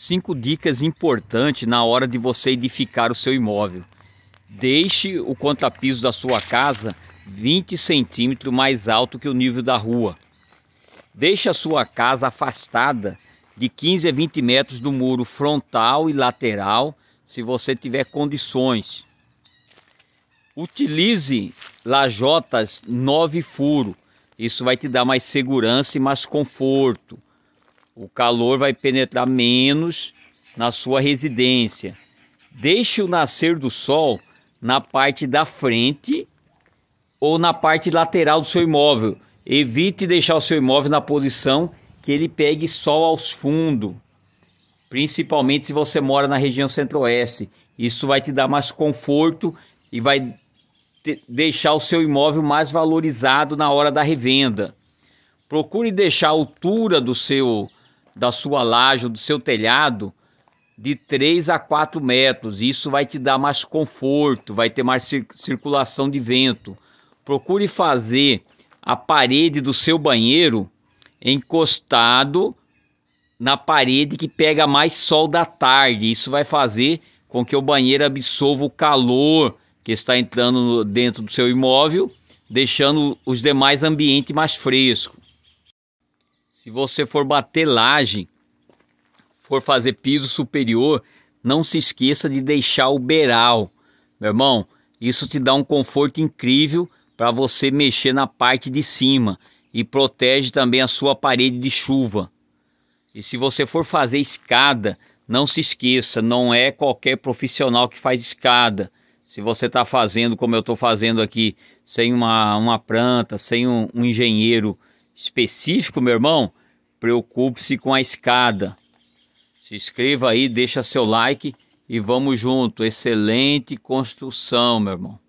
Cinco dicas importantes na hora de você edificar o seu imóvel. Deixe o contrapiso da sua casa 20 centímetros mais alto que o nível da rua. Deixe a sua casa afastada de 15 a 20 metros do muro frontal e lateral, se você tiver condições. Utilize lajotas 9 furo. Isso vai te dar mais segurança e mais conforto. O calor vai penetrar menos na sua residência. Deixe o nascer do sol na parte da frente ou na parte lateral do seu imóvel. Evite deixar o seu imóvel na posição que ele pegue sol aos fundos, principalmente se você mora na região centro-oeste. Isso vai te dar mais conforto e vai deixar o seu imóvel mais valorizado na hora da revenda. Procure deixar a altura do seu da sua laje ou do seu telhado de 3 a 4 metros. Isso vai te dar mais conforto, vai ter mais cir circulação de vento. Procure fazer a parede do seu banheiro encostado na parede que pega mais sol da tarde. Isso vai fazer com que o banheiro absorva o calor que está entrando dentro do seu imóvel, deixando os demais ambientes mais frescos. Se você for bater laje, for fazer piso superior, não se esqueça de deixar o beiral. Meu irmão, isso te dá um conforto incrível para você mexer na parte de cima e protege também a sua parede de chuva. E se você for fazer escada, não se esqueça, não é qualquer profissional que faz escada. Se você está fazendo como eu estou fazendo aqui, sem uma, uma planta, sem um, um engenheiro específico, meu irmão, preocupe-se com a escada. Se inscreva aí, deixa seu like e vamos junto. Excelente construção, meu irmão.